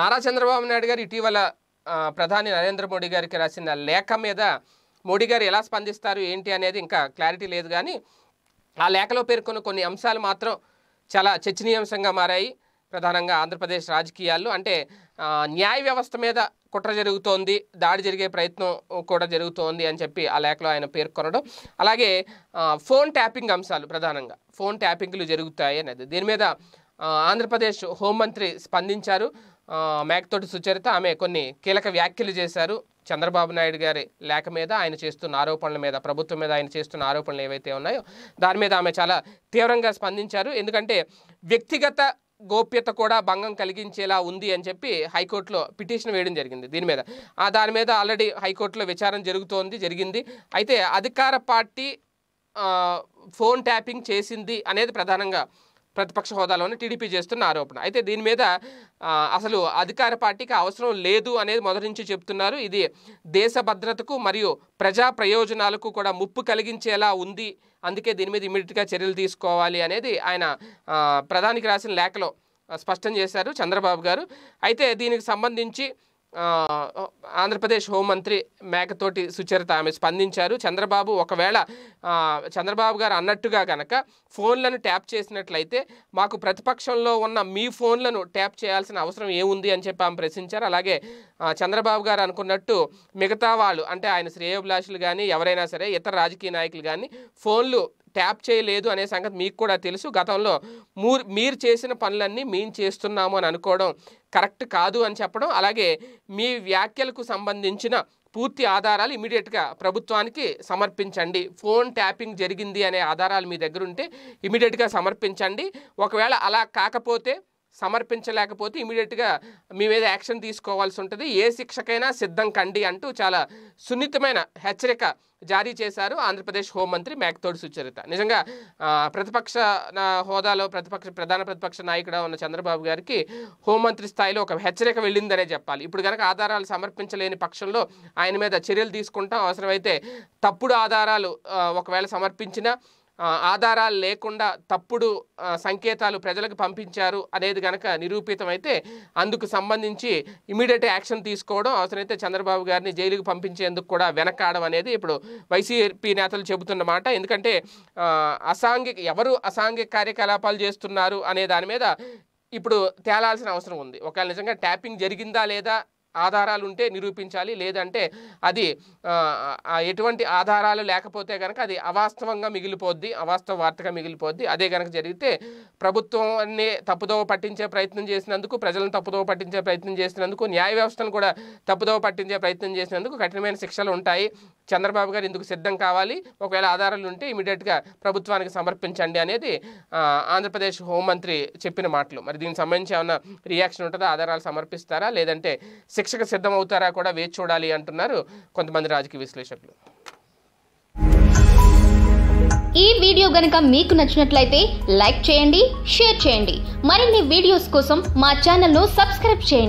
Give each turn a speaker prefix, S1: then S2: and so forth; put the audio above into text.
S1: నారా చంద్రబాబు నాయుడు గారు ఇటీవల ప్రధాని నరేంద్ర మోడీ గారికి రాసిన లేఖ మీద మోడీ గారు ఎలా స్పందిస్తారు ఏంటి అనేది ఇంకా క్లారిటీ లేదు కానీ ఆ లేఖలో పేర్కొన్న కొన్ని అంశాలు మాత్రం చాలా చర్చనీయాంశంగా మారాయి ప్రధానంగా ఆంధ్రప్రదేశ్ రాజకీయాల్లో అంటే న్యాయ వ్యవస్థ మీద కుట్ర జరుగుతోంది దాడి జరిగే ప్రయత్నం కూడా జరుగుతోంది అని చెప్పి ఆ లేఖలో ఆయన పేర్కొనడం అలాగే ఫోన్ ట్యాపింగ్ అంశాలు ప్రధానంగా ఫోన్ ట్యాపింగ్లు జరుగుతాయి అనేది దీని మీద ఆంధ్రప్రదేశ్ హోంమంత్రి స్పందించారు తోటి సుచరిత ఆమె కొన్ని కీలక వ్యాఖ్యలు చేశారు చంద్రబాబు నాయుడు గారి లేఖ మీద ఆయన చేస్తున్న ఆరోపణల మీద ప్రభుత్వం మీద ఆయన చేస్తున్న ఆరోపణలు ఏవైతే ఉన్నాయో దాని మీద ఆమె చాలా తీవ్రంగా స్పందించారు ఎందుకంటే వ్యక్తిగత గోప్యత కూడా భంగం కలిగించేలా ఉంది అని చెప్పి హైకోర్టులో పిటిషన్ వేయడం జరిగింది దీని మీద ఆ దాని మీద ఆల్రెడీ హైకోర్టులో విచారణ జరుగుతోంది జరిగింది అయితే అధికార పార్టీ ఫోన్ ట్యాపింగ్ చేసింది అనేది ప్రధానంగా ప్రతిపక్ష హోదాలోనే టీడీపీ చేస్తున్న ఆరోపణ అయితే దీని మీద అసలు అధికార పార్టీకి అవసరం లేదు అనేది మొదటి నుంచి చెప్తున్నారు ఇది దేశ భద్రతకు మరియు ప్రజా ప్రయోజనాలకు కూడా ముప్పు కలిగించేలా ఉంది అందుకే దీని మీద ఇమీడియట్గా చర్యలు తీసుకోవాలి అనేది ఆయన ప్రధానికి రాసిన లేఖలో స్పష్టం చేశారు చంద్రబాబు గారు అయితే దీనికి సంబంధించి ఆంధ్రప్రదేశ్ హోంమంత్రి మేకతోటి సుచరిత ఆమె స్పందించారు చంద్రబాబు ఒకవేళ చంద్రబాబు గారు అన్నట్టుగా కనుక ఫోన్లను ట్యాప్ చేసినట్లయితే మాకు ప్రతిపక్షంలో ఉన్న మీ ఫోన్లను ట్యాప్ చేయాల్సిన అవసరం ఏముంది అని చెప్పి ఆమె ప్రశ్నించారు అలాగే చంద్రబాబు గారు అనుకున్నట్టు మిగతా వాళ్ళు అంటే ఆయన శ్రేయోభిలాషులు కానీ ఎవరైనా సరే ఇతర రాజకీయ నాయకులు కానీ ఫోన్లు ట్యాప్ చేయలేదు అనే సంగతి మీకు కూడా తెలుసు గతంలో మూర్ మీరు చేసిన పనులన్నీ మేము చేస్తున్నాము అని అనుకోవడం కరెక్ట్ కాదు అని చెప్పడం అలాగే మీ వ్యాఖ్యలకు సంబంధించిన పూర్తి ఆధారాలు ఇమీడియట్గా ప్రభుత్వానికి సమర్పించండి ఫోన్ ట్యాపింగ్ జరిగింది అనే ఆధారాలు మీ దగ్గర ఉంటే ఇమీడియట్గా సమర్పించండి ఒకవేళ అలా కాకపోతే సమర్పించలేకపోతే ఇమీడియట్గా మీ మీద యాక్షన్ తీసుకోవాల్సి ఉంటుంది ఏ శిక్షకైనా సిద్ధం కండి అంటూ చాలా సున్నితమైన హెచ్చరిక జారీ చేశారు ఆంధ్రప్రదేశ్ హోంమంత్రి మేకతోడు సుచరిత నిజంగా ప్రతిపక్ష హోదాలో ప్రతిపక్ష ప్రధాన ప్రతిపక్ష నాయకుడు ఉన్న చంద్రబాబు గారికి హోంమంత్రి స్థాయిలో ఒక హెచ్చరిక వెళ్ళిందనే చెప్పాలి ఇప్పుడు కనుక ఆధారాలు సమర్పించలేని పక్షంలో ఆయన మీద చర్యలు తీసుకుంటాం అవసరమైతే తప్పుడు ఆధారాలు ఒకవేళ సమర్పించినా ఆధారాలు లేకుండా తప్పుడు సంకేతాలు ప్రజలకు పంపించారు అనేది కనుక నిరూపితమైతే అందుకు సంబంధించి ఇమీడియట్ యాక్షన్ తీసుకోవడం అవసరమైతే చంద్రబాబు గారిని జైలుకు పంపించేందుకు కూడా వెనకాడడం అనేది ఇప్పుడు వైసీపీ నేతలు చెబుతున్నమాట ఎందుకంటే అసాంఘిక ఎవరు అసాంఘిక కార్యకలాపాలు చేస్తున్నారు అనే దాని మీద ఇప్పుడు తేలాల్సిన అవసరం ఉంది ఒకవేళ నిజంగా ట్యాపింగ్ జరిగిందా లేదా ఆధారాలు ఉంటే నిరూపించాలి లేదంటే అది ఎటువంటి ఆధారాలు లేకపోతే కనుక అది అవాస్తవంగా మిగిలిపోద్ది అవాస్తవ వార్తగా మిగిలిపోద్ది అదే కనుక జరిగితే ప్రభుత్వాన్ని తప్పుదోవ పట్టించే ప్రయత్నం చేసినందుకు ప్రజలను తప్పుదోవ పట్టించే ప్రయత్నం చేసినందుకు న్యాయ వ్యవస్థను కూడా తప్పుదోవ పట్టించే ప్రయత్నం చేసినందుకు కఠినమైన శిక్షలు ఉంటాయి చంద్రబాబు గారు ఇందుకు సిద్ధం కావాలి ఒకవేళ ఆధారాలు ఉంటే ఇమీడియట్గా ప్రభుత్వానికి సమర్పించండి అనేది ఆంధ్రప్రదేశ్ హోంమంత్రి చెప్పిన మాటలు మరి దీనికి సంబంధించి ఏమైనా రియాక్షన్ ఉంటుందా ఆధారాలు సమర్పిస్తారా లేదంటే శిక్షకు సిద్ధమవుతారా కూడా వేచి చూడాలి అంటున్నారు కొంతమంది రాజకీయ విశ్లేషకులు ఈ వీడియో గనక మీకు నచ్చినట్లయితే లైక్ చేయండి షేర్ చేయండి మరిన్ని వీడియోస్ కోసం మా ఛానల్ను సబ్స్క్రైబ్ చేయండి